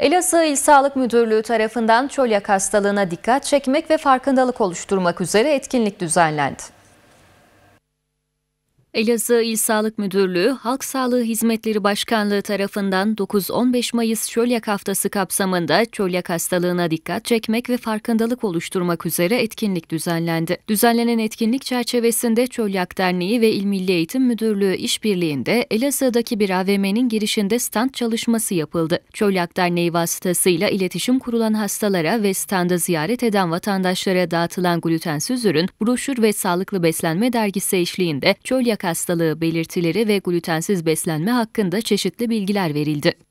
Elazığ İl Sağlık Müdürlüğü tarafından çölyak hastalığına dikkat çekmek ve farkındalık oluşturmak üzere etkinlik düzenlendi. Elazığ İl Sağlık Müdürlüğü Halk Sağlığı Hizmetleri Başkanlığı tarafından 9-15 Mayıs Çölyak Haftası kapsamında çölyak hastalığına dikkat çekmek ve farkındalık oluşturmak üzere etkinlik düzenlendi. Düzenlenen etkinlik çerçevesinde Çölyak Derneği ve İl Milli Eğitim Müdürlüğü işbirliğinde Elazığ'daki bir AVM'nin girişinde stand çalışması yapıldı. Çölyak Derneği vasıtasıyla iletişim kurulan hastalara ve standa ziyaret eden vatandaşlara dağıtılan glutensiz ürün, broşür ve sağlıklı beslenme dergisi eşliğinde çölyak hastalığı belirtileri ve glutensiz beslenme hakkında çeşitli bilgiler verildi.